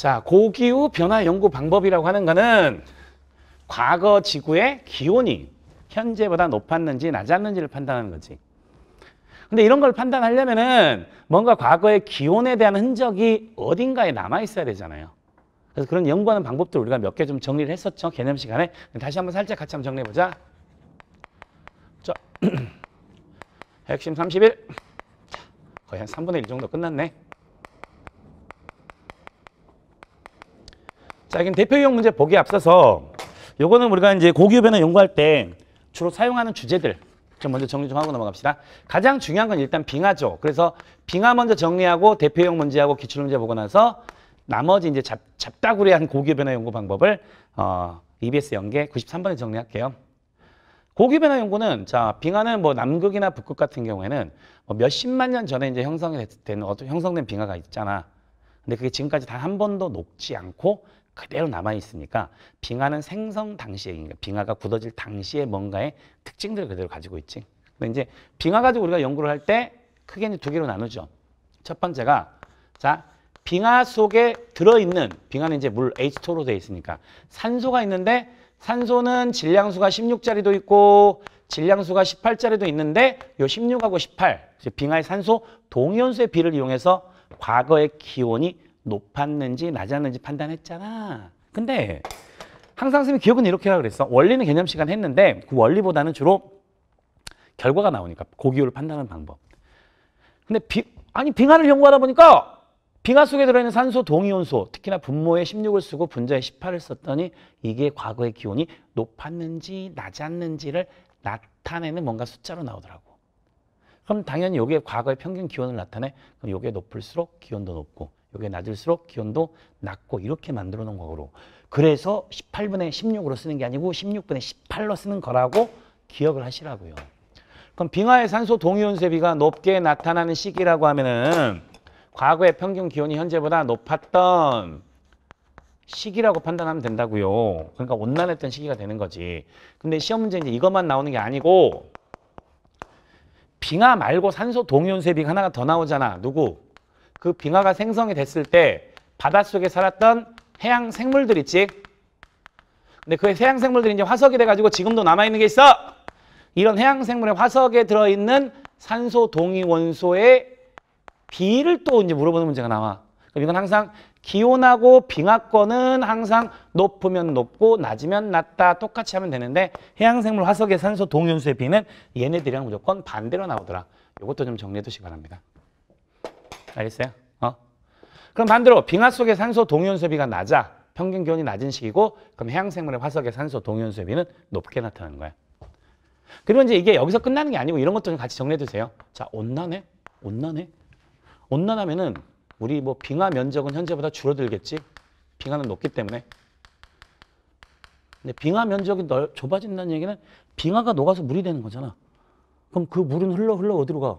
자, 고기후 변화 연구 방법이라고 하는 거는 과거 지구의 기온이 현재보다 높았는지 낮았는지를 판단하는 거지. 근데 이런 걸 판단하려면은 뭔가 과거의 기온에 대한 흔적이 어딘가에 남아 있어야 되잖아요. 그래서 그런 연구하는 방법들 우리가 몇 개 좀 정리를 했었죠. 개념 시간에. 다시 한번 살짝 같이 한번 정리해 보자. 자. 핵심 31. 거의 한 3분의 1 정도 끝났네. 자, 이건 대표 형 문제 보기 앞서서 요거는 우리가 이제 고교 변화 연구할 때 주로 사용하는 주제들 좀 먼저 정리 좀 하고 넘어갑시다. 가장 중요한 건 일단 빙하죠. 그래서 빙하 먼저 정리하고 대표형 문제하고 기출 문제 보고 나서 나머지 이제 잡, 잡다구리한 고교 변화 연구 방법을 어, EBS 연계 93번에 정리할게요. 고교 변화 연구는 자 빙하는 뭐 남극이나 북극 같은 경우에는 뭐 몇십만 년 전에 이제 형성된 어떤 형성된 빙하가 있잖아. 근데 그게 지금까지 단 한 번도 녹지 않고 그대로 남아 있으니까 빙하는 생성 당시에 그러니까 빙하가 굳어질 당시에 뭔가의 특징들을 그대로 가지고 있지. 근데 이제 빙하 가지고 우리가 연구를 할 때 크게 이제 두 개로 나누죠. 첫 번째가 자 빙하 속에 들어있는 빙하는 이제 물 H2로 되어 있으니까 산소가 있는데 산소는 질량수가 16짜리도 있고 질량수가 18짜리도 있는데 요 16하고 18, 빙하의 산소 동위원수의 비를 이용해서 과거의 기온이 높았는지 낮았는지 판단했잖아. 근데 항상 선생님 기억은 이렇게 하라 그랬어. 원리는 개념 시간 했는데 그 원리보다는 주로 결과가 나오니까 고기율을 판단하는 방법. 근데 비, 아니 빙하를 연구하다 보니까 빙하 속에 들어있는 산소 동이온소, 특히나 분모에 16을 쓰고 분자에 18을 썼더니 이게 과거의 기온이 높았는지 낮았는지를 나타내는 뭔가 숫자로 나오더라고. 그럼 당연히 여기에 과거의 평균 기온을 나타내. 그럼 여기에 높을수록 기온도 높고 여기에 낮을수록 기온도 낮고 이렇게 만들어 놓은 거고 그래서 18분의 16으로 쓰는 게 아니고 16분의 18로 쓰는 거라고 기억을 하시라고요. 그럼 빙하의 산소 동위온수 비가 높게 나타나는 시기라고 하면은 과거의 평균 기온이 현재보다 높았던 시기라고 판단하면 된다고요. 그러니까 온난했던 시기가 되는 거지. 근데 시험 문제 이제 이것만 나오는 게 아니고 빙하 말고 산소 동위온수 비가 하나가 더 나오잖아. 누구? 그 빙하가 생성이 됐을 때 바닷속에 살았던 해양 생물들 있지? 근데 그 해양 생물들이 이제 화석이 돼가지고 지금도 남아있는 게 있어! 이런 해양 생물의 화석에 들어있는 산소 동위 원소의 비를 또 이제 물어보는 문제가 나와. 그럼 이건 항상 기온하고 빙하권은 항상 높으면 높고 낮으면 낮다 똑같이 하면 되는데 해양생물 화석의 산소 동위원소의 비는 얘네들이랑 무조건 반대로 나오더라. 이것도 좀 정리해 두시기 바랍니다. 알겠어요? 어? 그럼 반대로 빙하 속의 산소 동위원수비가 낮아 평균 기온이 낮은 시기고 그럼 해양 생물의 화석의 산소 동위원수비는 높게 나타나는 거야. 그리고 이제 이게 여기서 끝나는 게 아니고 이런 것도 같이 정리해 두세요. 자, 온난해? 온난해? 온난하면은 우리 뭐 빙하 면적은 현재보다 줄어들겠지? 빙하는 높기 때문에. 근데 빙하 면적이 넓, 좁아진다는 얘기는 빙하가 녹아서 물이 되는 거잖아. 그럼 그 물은 흘러 흘러 어디로 가?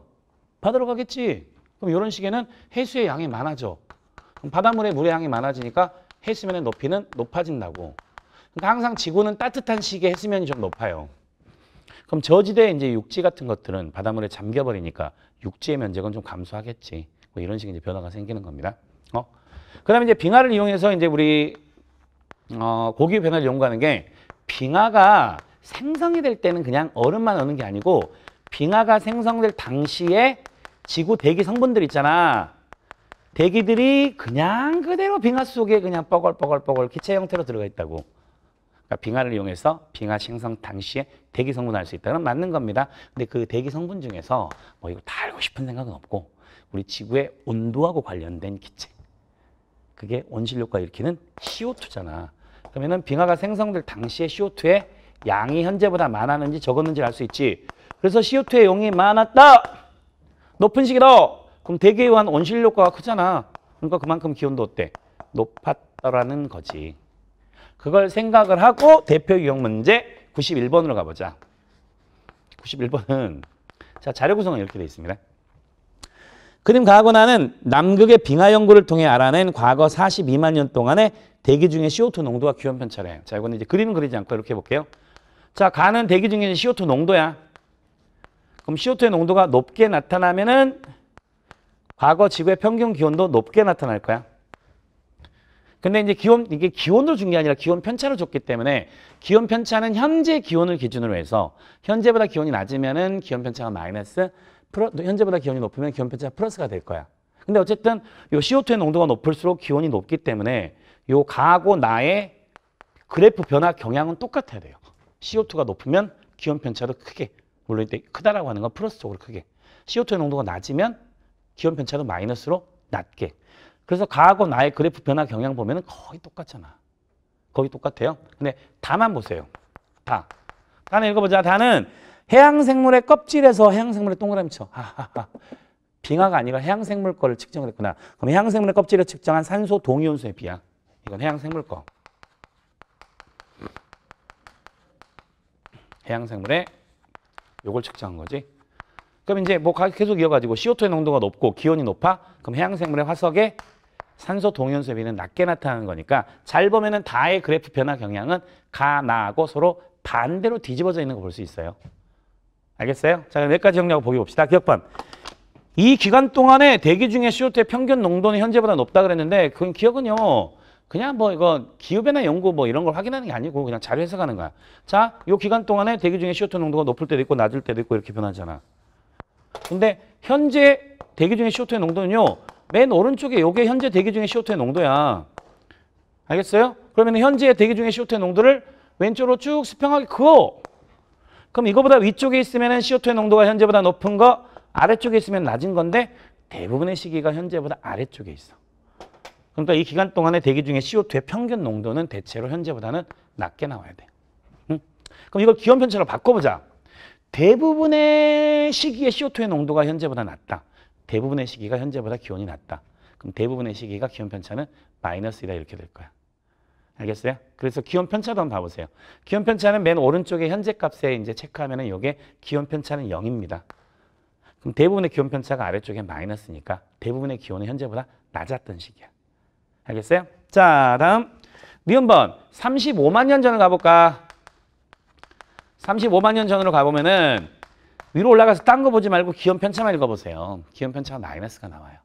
바다로 가겠지. 그럼 이런 식에는 해수의 양이 많아져. 그럼 바닷물의 물의 양이 많아지니까 해수면의 높이는 높아진다고. 그러니까 항상 지구는 따뜻한 시기에 해수면이 좀 높아요. 그럼 저지대 이제 육지 같은 것들은 바닷물에 잠겨버리니까 육지의 면적은 좀 감소하겠지. 뭐 이런 식의 이제 변화가 생기는 겁니다. 어? 그다음에 이제 빙하를 이용해서 이제 우리 어, 고기 변화를 연구하는 게 빙하가 생성이 될 때는 그냥 얼음만 얻는 게 아니고 빙하가 생성될 당시에 지구 대기 성분들 있잖아. 대기들이 그냥 그대로 빙하 속에 그냥 뻐글뻐글뻐글 기체 형태로 들어가 있다고. 그러니까 빙하를 이용해서 빙하 생성 당시에 대기 성분을 알 수 있다는 맞는 겁니다. 근데 그 대기 성분 중에서 뭐 이거 다 알고 싶은 생각은 없고 우리 지구의 온도하고 관련된 기체. 그게 온실효과 일으키는 CO2잖아. 그러면은 빙하가 생성될 당시에 CO2의 양이 현재보다 많았는지 적었는지 알 수 있지. 그래서 CO2의 용이 많았다. 높은 시기로 그럼 대기에 의한 온실 효과가 크잖아. 그러니까 그만큼 기온도 어때? 높았다라는 거지. 그걸 생각을 하고 대표 유형 문제 91번으로 가보자. 91번은 자 자료 구성은 이렇게 돼 있습니다. 그림 가하고나는 남극의 빙하 연구를 통해 알아낸 과거 42만 년 동안의 대기 중에 CO2 농도와 기온 편차래. 자, 이거는 이제 그림은 그리지 않고 이렇게 해 볼게요. 자, 가는 대기 중에 CO2 농도야. 그럼 CO2의 농도가 높게 나타나면은 과거 지구의 평균 기온도 높게 나타날 거야. 근데 이제 기온 이게 기온으로 준 게 아니라 기온 편차를 줬기 때문에 기온 편차는 현재 기온을 기준으로 해서 현재보다 기온이 낮으면은 기온 편차가 마이너스 플러, 현재보다 기온이 높으면 기온 편차가 플러스가 될 거야. 근데 어쨌든 요 CO2의 농도가 높을수록 기온이 높기 때문에 요 가하고 나의 그래프 변화 경향은 똑같아야 돼요. CO2가 높으면 기온 편차도 크게 물론 이때 크다라고 하는 건 플러스 쪽으로 크게. CO2의 농도가 낮으면 기온 편차도 마이너스로 낮게. 그래서 가하고 나의 그래프 변화 경향 보면 거의 똑같잖아. 거의 똑같아요. 근데 다만 보세요. 다. 다는 읽어보자. 다는 해양생물의 껍질에서 해양생물의 동그라미 쳐. 하하하. 빙하가 아니라 해양생물 거를 측정을 했구나. 그럼 해양생물의 껍질을 측정한 산소 동위원수의 비야. 이건 해양생물 거. 해양생물의 요걸 측정한 거지. 그럼 이제 뭐 계속 이어가지고 CO2의 농도가 높고 기온이 높아? 그럼 해양생물의 화석의 산소 동연수 비는 낮게 나타나는 거니까 잘 보면은 다의 그래프 변화 경향은 가, 나하고 서로 반대로 뒤집어져 있는 거 볼 수 있어요. 알겠어요? 자, 그럼 여기지 정리하고 보기 봅시다. 기억번. 이 기간 동안에 대기 중에 CO2의 평균 농도는 현재보다 높다 그랬는데 그건 기억은요. 그냥 뭐 이거 기후변화 연구 뭐 이런 걸 확인하는 게 아니고 그냥 자료 해석하는 거야. 자, 요 기간 동안에 대기 중에 CO2 농도가 높을 때도 있고 낮을 때도 있고 이렇게 변하잖아. 근데 현재 대기 중에 CO2의 농도는요. 맨 오른쪽에 요게 현재 대기 중에 CO2의 농도야. 알겠어요? 그러면 현재 대기 중에 CO2의 농도를 왼쪽으로 쭉 수평하게 그어. 그럼 이거보다 위쪽에 있으면 CO2의 농도가 현재보다 높은 거, 아래쪽에 있으면 낮은 건데 대부분의 시기가 현재보다 아래쪽에 있어. 그러니까 이 기간 동안에 대기 중에 CO2의 평균 농도는 대체로 현재보다는 낮게 나와야 돼. 응? 그럼 이걸 기온 편차로 바꿔보자. 대부분의 시기에 CO2의 농도가 현재보다 낮다. 대부분의 시기가 현재보다 기온이 낮다. 그럼 대부분의 시기가 기온 편차는 마이너스이다 이렇게 될 거야. 알겠어요? 그래서 기온 편차도 한번 봐보세요. 기온 편차는 맨 오른쪽에 현재 값에 이제 체크하면은 이게 기온 편차는 0입니다. 그럼 대부분의 기온 편차가 아래쪽에 마이너스니까 대부분의 기온은 현재보다 낮았던 시기야. 알겠어요? 자, 다음 니은 번 35만 년 전을 가볼까? 35만 년 전으로 가보면은 위로 올라가서 딴 거 보지 말고 기온 편차만 읽어보세요. 기온 편차가 마이너스가 나와요.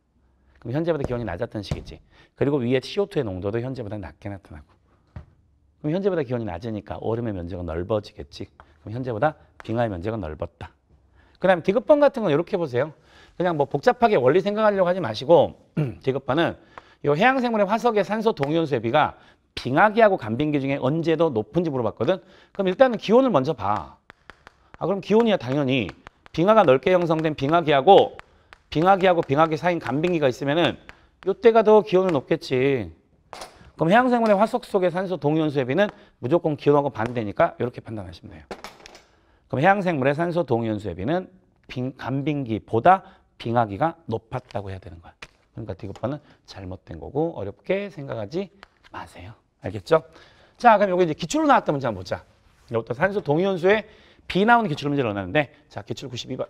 그럼 현재보다 기온이 낮았던 시기지 그리고 위에 CO2의 농도도 현재보다 낮게 나타나고. 그럼 현재보다 기온이 낮으니까 얼음의 면적은 넓어지겠지. 그럼 현재보다 빙하의 면적은 넓었다. 그 다음에 디귿번 같은 건 이렇게 보세요. 그냥 뭐 복잡하게 원리 생각하려고 하지 마시고 디귿번은 이 해양생물의 화석의 산소 동위원소의 비가 빙하기하고 간빙기 중에 언제 더 높은지 물어봤거든. 그럼 일단은 기온을 먼저 봐. 아 그럼 기온이야 당연히 빙하가 넓게 형성된 빙하기하고 빙하기하고 빙하기 사이인 간빙기가 있으면은 요때가 더 기온은 높겠지. 그럼 해양생물의 화석 속의 산소 동위원수의 비는 무조건 기온하고 반대니까 이렇게 판단하시면 돼요. 그럼 해양생물의 산소 동위원수의 비는 빙, 간빙기보다 빙하기가 높았다고 해야 되는 거야. 그러니까 디귿파는 잘못된 거고 어렵게 생각하지 마세요. 알겠죠? 자, 그럼 여기 이제 기출로 나왔던 문제 한번 보자. 여기부터 산소 동위원소에 B 나오는 기출 문제를 원하는데 자, 기출 92번.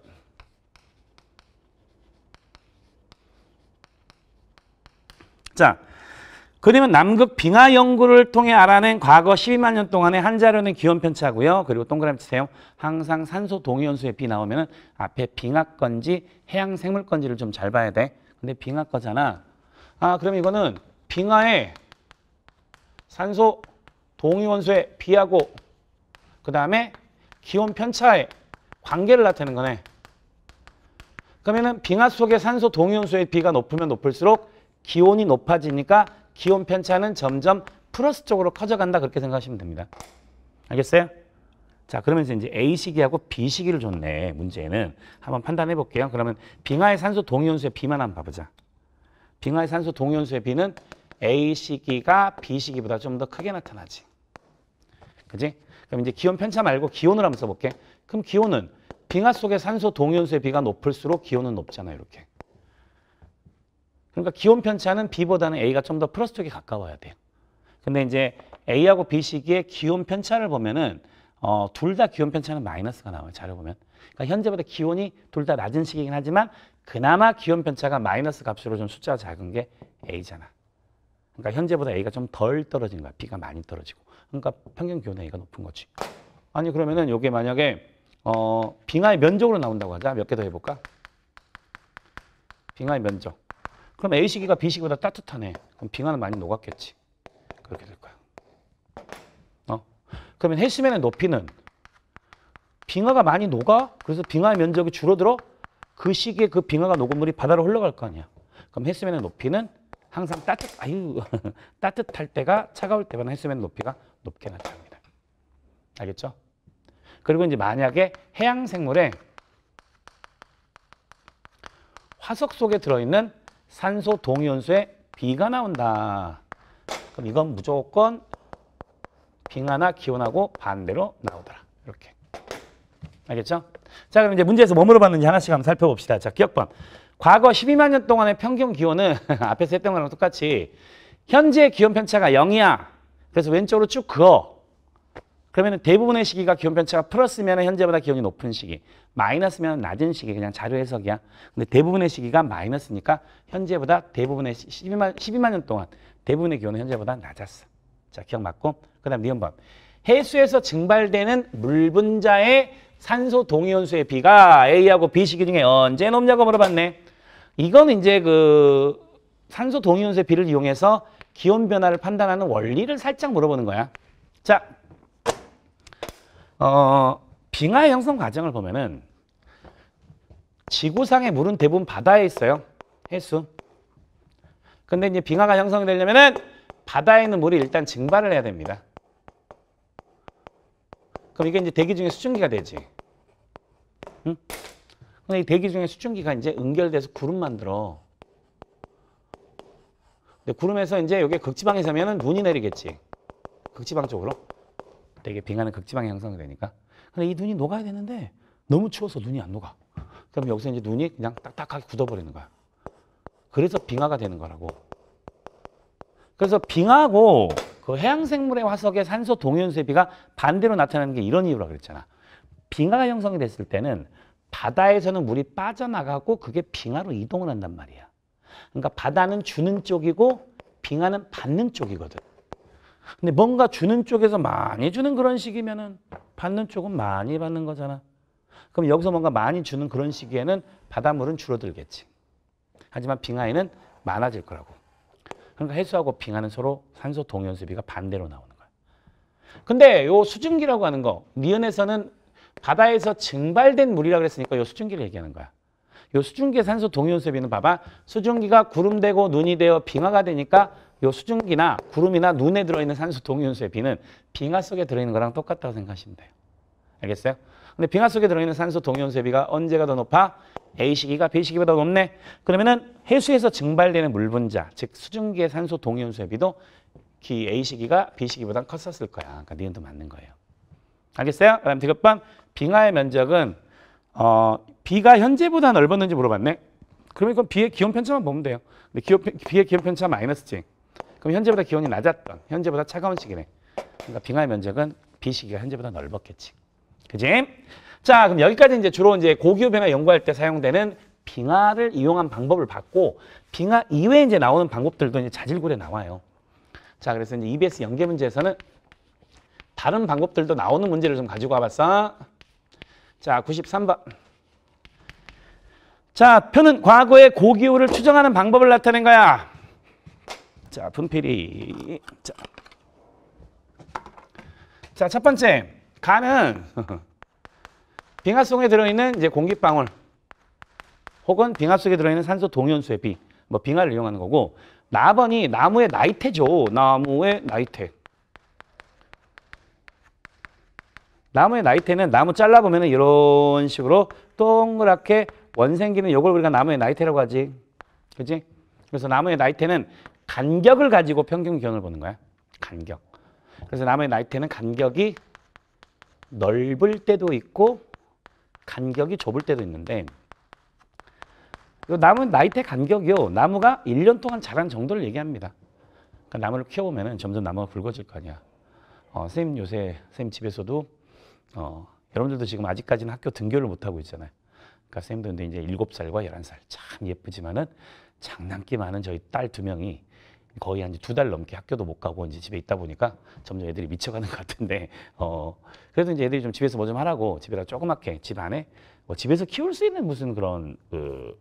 자, 그림은 남극 빙하 연구를 통해 알아낸 과거 12만 년 동안의 한자료는 기온 편차고요. 그리고 동그라미 치세요. 항상 산소 동위원소에 B 나오면 은 앞에 빙하 건지 해양 생물 건지를 좀 잘 봐야 돼. 근데 빙하 거잖아. 아, 그럼 이거는 빙하에 산소 동위 원소의 B하고 그 다음에 기온 편차의 관계를 나타내는 거네. 그러면은 빙하 속의 산소 동위 원소의 B가 높으면 높을수록 기온이 높아지니까 기온 편차는 점점 플러스 쪽으로 커져간다 그렇게 생각하시면 됩니다. 알겠어요? 자, 그러면서 이제 A 시기하고 B 시기를 줬네. 문제는 한번 판단해 볼게요. 그러면 빙하의 산소 동위원수의 B만 한번 봐보자. 빙하의 산소 동위원수의 B는 A 시기가 B 시기보다 좀 더 크게 나타나지. 그지? 그럼 이제 기온 편차 말고 기온을 한번 써볼게. 그럼 기온은 빙하 속의 산소 동위원수의 B가 높을수록 기온은 높잖아요. 이렇게. 그러니까 기온 편차는 B보다는 A가 좀 더 플러스 쪽에 가까워야 돼요. 근데 이제 A하고 B 시기의 기온 편차를 보면은 어, 둘 다 기온 편차는 마이너스가 나와요. 자료 보면. 그러니까 현재보다 기온이 둘 다 낮은 시기이긴 하지만 그나마 기온 편차가 마이너스 값으로 좀 숫자가 작은 게 A잖아. 그러니까 현재보다 A가 좀 덜 떨어진 거야. B가 많이 떨어지고. 그러니까 평균 기온 의 A가 높은 거지. 아니 그러면은 이게 만약에 어, 빙하의 면적으로 나온다고 하자. 몇 개 더 해볼까? 빙하의 면적. 그럼 A 시기가 B 시기보다 따뜻하네. 그럼 빙하는 많이 녹았겠지. 그렇게 될 거야. 그러면 해시맨의 높이는 빙하가 많이 녹아 그래서 빙하의 면적이 줄어들어 그 시기에 그 빙하가 녹은 물이 바다로 흘러갈 거 아니야. 그럼 해수면의 높이는 항상 따뜻 아유 따뜻할 때가 차가울 때보다 해수면 높이가 높게 나타납니다. 알겠죠? 그리고 이제 만약에 해양 생물에 화석 속에 들어있는 산소 동위원소의 B가 나온다. 그럼 이건 무조건 빙하나 기온하고 반대로 나오더라. 이렇게. 알겠죠? 자, 그럼 이제 문제에서 뭐 물어봤는지 하나씩 한번 살펴봅시다. 자, 기억번. 과거 12만 년 동안의 평균 기온은 앞에서 했던 거랑 똑같이 현재 기온 편차가 0이야. 그래서 왼쪽으로 쭉 그어. 그러면 대부분의 시기가 기온 편차가 플러스면 현재보다 기온이 높은 시기, 마이너스면 낮은 시기, 그냥 자료 해석이야. 근데 대부분의 시기가 마이너스니까 현재보다 대부분의 12만, 12만 년 동안 대부분의 기온은 현재보다 낮았어. 자, 기억 맞고. 그 다음 니은번. 해수에서 증발되는 물분자의 산소 동위원수의 비가 A하고 B 시기 중에 언제 높냐고 물어봤네. 이건 이제 그 산소 동위원수의 비를 이용해서 기온 변화를 판단하는 원리를 살짝 물어보는 거야. 자, 어, 빙하 형성 과정을 보면은 지구상의 물은 대부분 바다에 있어요. 해수. 근데 이제 빙하가 형성되려면은 바다에 있는 물이 일단 증발을 해야 됩니다. 그럼 이게 이제 대기 중에 수증기가 되지. 응? 근데 이 대기 중에 수증기가 이제 응결돼서 구름 만들어. 근데 구름에서 이제 여기 극지방에 서면 눈이 내리겠지. 극지방 쪽으로. 되게 빙하는 극지방에 형성이 되니까. 근데 이 눈이 녹아야 되는데 너무 추워서 눈이 안 녹아. 그럼 여기서 이제 눈이 그냥 딱딱하게 굳어버리는 거야. 그래서 빙하가 되는 거라고. 그래서 빙하고 그 해양생물의 화석의 산소 동위원수비가 반대로 나타나는 게 이런 이유라 그랬잖아. 빙하가 형성이 됐을 때는 바다에서는 물이 빠져나가고 그게 빙하로 이동을 한단 말이야. 그러니까 바다는 주는 쪽이고 빙하는 받는 쪽이거든. 근데 뭔가 주는 쪽에서 많이 주는 그런 식이면은 받는 쪽은 많이 받는 거잖아. 그럼 여기서 뭔가 많이 주는 그런 시기에는 바닷물은 줄어들겠지. 하지만 빙하에는 많아질 거라고. 그러니까 해수하고 빙하는 서로 산소 동연수비가 반대로 나오는 거야. 근데 요 수증기라고 하는 거 니은에서는 바다에서 증발된 물이라 그랬으니까 요 수증기를 얘기하는 거야. 요 수증기의 산소 동연수비는 봐봐. 수증기가 구름 되고 눈이 되어 빙하가 되니까 요 수증기나 구름이나 눈에 들어있는 산소 동위원의 비는 빙하 속에 들어있는 거랑 똑같다고 생각하시면 돼요. 알겠어요? 근데 빙하 속에 들어있는 산소 동위원 세비가 언제가 더 높아? A 시기가 B 시기보다 높네. 그러면은 해수에서 증발되는 물 분자, 즉 수증기의 산소 동위원 세비도 기 A 시기가 B 시기보다 컸었을 거야. 그러니까 니은도 맞는 거예요. 알겠어요? 그다음 디귿번 빙하의 면적은 어, B가 현재보다 넓었는지 물어봤네. 그러면 이건 B의 기온 편차만 보면 돼요. 근데 기온, B의 기온 편차 마이너스지. 그럼 현재보다 기온이 낮았던, 현재보다 차가운 시기네. 그러니까 빙하의 면적은 B 시기가 현재보다 넓었겠지. 그지? 자, 그럼 여기까지 이제 주로 이제 고기후 변화 연구할 때 사용되는 빙하를 이용한 방법을 봤고 빙하 이외에 이제 나오는 방법들도 이제 자질구레 나와요. 자, 그래서 이제 EBS 연계 문제에서는 다른 방법들도 나오는 문제를 좀 가지고 와봤어. 자, 93번. 자, 표는 과거의 고기후를 추정하는 방법을 나타낸 거야. 자, 분필이. 자, 자첫 번째. 가은 빙하 속에 들어있는 이제 공기방울 혹은 빙하 속에 들어있는 산소 동연수의 비, 뭐 빙하를 이용하는 거고 나번이 나무의 나이테죠. 나무의 나이테. 나무의 나이테는 나무 잘라보면 이런 식으로 동그랗게 원 생기는 요걸 우리가 나무의 나이테라고 하지. 그지? 그래서 나무의 나이테는 간격을 가지고 평균 기온을 보는 거야. 간격. 그래서 나무의 나이테는 간격이 넓을 때도 있고 간격이 좁을 때도 있는데 나무 나이테 간격이요. 나무가 1년 동안 자란 정도를 얘기합니다. 그러니까 나무를 키워보면 점점 나무가 굵어질 거 아니야. 어, 선생님 요새 선생님 집에서도 어, 여러분들도 지금 아직까지는 학교 등교를 못하고 있잖아요. 그러니까 선생님도 이제 7살과 11살 참 예쁘지만은 장난기 많은 저희 딸 두 명이 거의 한 두 달 넘게 학교도 못 가고 이제 집에 있다 보니까 점점 애들이 미쳐가는 것 같은데 어 그래도 이제 애들이 좀 집에서 뭐 좀 하라고 집에다 조그맣게 집 안에 뭐 집에서 키울 수 있는 무슨 그런 그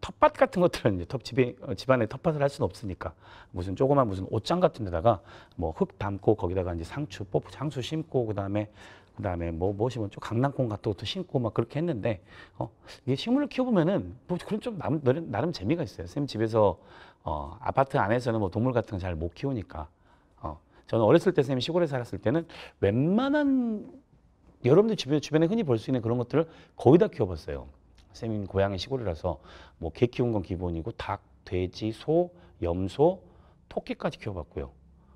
텃밭 같은 것들은 이제 텃 집에 어, 집안에 텃밭을 할 수는 없으니까 무슨 조그만 무슨 옷장 같은 데다가 뭐 흙 담고 거기다가 이제 상추 뽑고 상추 심고 그다음에 그다음에 뭐 뭐시면 좀 강낭콩 같은 것도 심고 막 그렇게 했는데 어 이게 식물을 키워보면은 뭐 그런 좀 나름, 나름 재미가 있어요. 쌤 집에서 어, 아파트 안에서는 뭐 동물 같은 거 잘 못 키우니까. 어, 저는 어렸을 때 선생님이 시골에 살았을 때는 웬만한 여러분들 주변, 주변에 흔히 볼 수 있는 그런 것들을 거의 다 키워봤어요. 선생님 고향이 시골이라서 뭐 개 키운 건 기본이고 닭, 돼지, 소, 염소, 토끼까지 키워봤고요.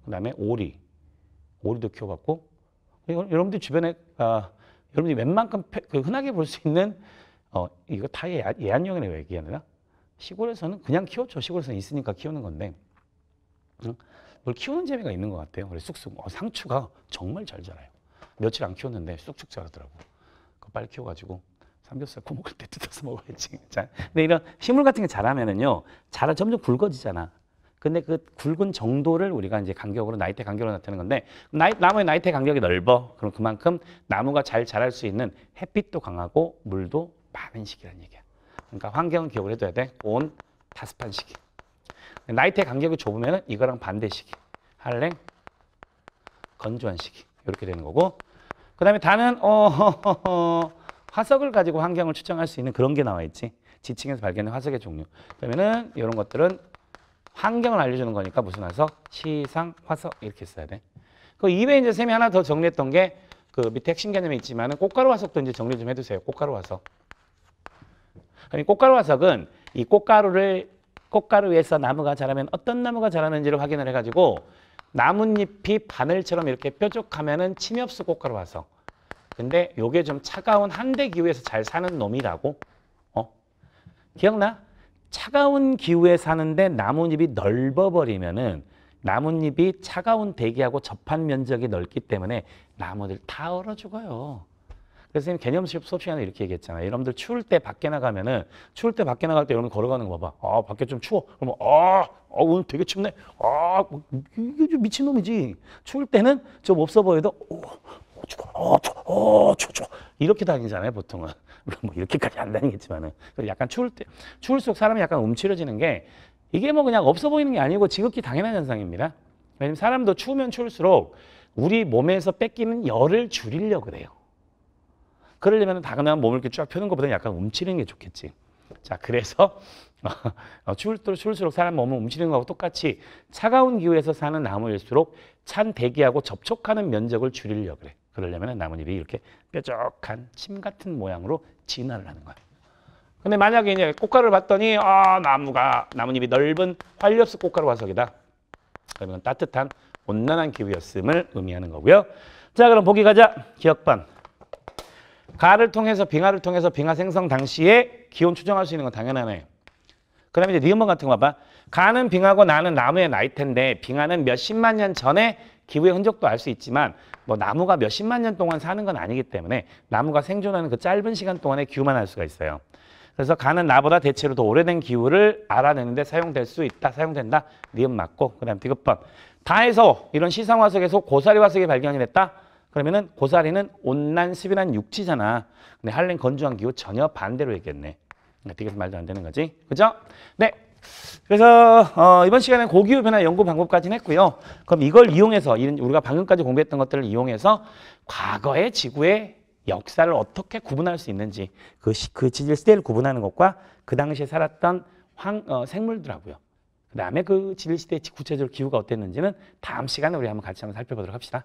그 다음에 오리, 오리도 키워봤고 여러분들 주변에 아, 여러분들이 웬만큼 그 흔하게 볼 수 있는 어, 이거 다 예안, 예안용이라고 얘기하느냐 시골에서는 그냥 키웠죠. 시골에서 는 있으니까 키우는 건데 뭘 키우는 재미가 있는 것 같아요. 그래 쑥쑥 어, 상추가 정말 잘 자라요. 며칠 안 키웠는데 쑥쑥 자라더라고. 그거 빨리 키워가지고 삼겹살 구 먹을 때 뜯어서 먹어야지. 자, 근데 이런 식물 같은 게 자라면은요, 자라 점점 굵어지잖아. 근데 그 굵은 정도를 우리가 이제 간격으로 나이테 간격으로 나타내는 건데 나이, 나무의 나이테 간격이 넓어. 그럼 그만큼 나무가 잘 자랄 수 있는 햇빛도 강하고 물도 많은 시기는 얘기야. 그러니까 환경은 기억을 해둬야 돼. 온 다습한 시기. 나이트의 간격이 좁으면 이거랑 반대 시기. 한랭 건조한 시기. 이렇게 되는 거고. 그 다음에 단은 어, 화석을 가지고 환경을 추정할 수 있는 그런 게 나와 있지. 지층에서 발견된 화석의 종류. 그러면은 이런 것들은 환경을 알려주는 거니까 무슨 화석? 시상 화석 이렇게 써야 돼. 그 이외에 이제 쌤이 하나 더 정리했던 게 그 밑에 핵심 개념이 있지만은 꽃가루 화석도 이제 정리 좀 해두세요. 꽃가루 화석. 그럼 그러니까 꽃가루 화석은 이 꽃가루를 꽃가루 위에서 나무가 자라면 어떤 나무가 자라는지를 확인을 해가지고 나뭇잎이 바늘처럼 이렇게 뾰족하면은 침엽수 꽃가루 화석. 근데 요게 좀 차가운 한대 기후에서 잘 사는 놈이라고. 어? 기억나? 차가운 기후에 사는데 나뭇잎이 넓어버리면은 나뭇잎이 차가운 대기하고 접한 면적이 넓기 때문에 나무들 다 얼어 죽어요. 그래서 선생님 개념 수업, 수 시간에 이렇게 얘기했잖아요. 여러분들 추울 때 밖에 나가면은 추울 때 밖에 나갈 때 여러분 걸어가는 거 봐봐. 아 밖에 좀 추워. 그러면 아, 아 오늘 되게 춥네. 아 뭐, 이게 좀 미친 놈이지. 추울 때는 좀 없어 보여도 오, 추워, 어, 추워, 어, 추워, 이렇게 다니잖아요, 보통은. 물론 뭐 이렇게까지 안 다니겠지만은. 약간 추울 때, 추울수록 사람이 약간 움츠러지는 게 이게 뭐 그냥 없어 보이는 게 아니고 지극히 당연한 현상입니다. 왜냐면 사람도 추우면 추울수록 우리 몸에서 뺏기는 열을 줄이려고 그래요. 그러려면 다그나면 몸을 이렇게 쫙 펴는 것보다 약간 움츠리는 게 좋겠지. 자, 그래서 어, 추울수록, 추울수록 사람 몸을 움츠리는 거하고 똑같이 차가운 기후에서 사는 나무일수록 찬 대기하고 접촉하는 면적을 줄이려 그래. 그러려면 나뭇잎이 이렇게 뾰족한 침 같은 모양으로 진화를 하는 거야. 근데 만약에 이제 꽃가루를 봤더니 아 나무가 나뭇잎이 넓은 활엽수 꽃가루 화석이다. 그러면 따뜻한 온난한 기후였음을 의미하는 거고요. 자 그럼 보기 가자. 기억반 가를 통해서 빙하를 통해서 빙하 생성 당시에 기온 추정할 수 있는 건 당연하네요. 그럼 이제 니은번 같은 거 봐봐. 가는 빙하고 나는 나무의 나이 텐데 빙하는 몇 십만 년 전에 기후의 흔적도 알 수 있지만 뭐 나무가 몇 십만 년 동안 사는 건 아니기 때문에 나무가 생존하는 그 짧은 시간 동안의 기후만 알 수가 있어요. 그래서 가는 나보다 대체로 더 오래된 기후를 알아내는데 사용될 수 있다, 사용된다. 니은 맞고 그다음 디귿번 다에서 이런 시상화석에서 고사리 화석이 발견이 됐다. 그러면은 고사리는 온난 습이란 육지잖아. 근데 한랭 건조한 기후 전혀 반대로 얘기했네. 그러니까 어떻게 말도 안 되는 거지. 그죠? 네. 그래서 어, 이번 시간에 고기후 변화 연구 방법까지는 했고요. 그럼 이걸 이용해서 이런 우리가 방금까지 공부했던 것들을 이용해서 과거의 지구의 역사를 어떻게 구분할 수 있는지 그, 시, 그 지질 시대를 구분하는 것과 그 당시에 살았던 황, 어, 생물들하고요. 그 다음에 그 지질 시대 의 구체적으로 기후가 어땠는지는 다음 시간에 우리 한번 같이 한번 살펴보도록 합시다.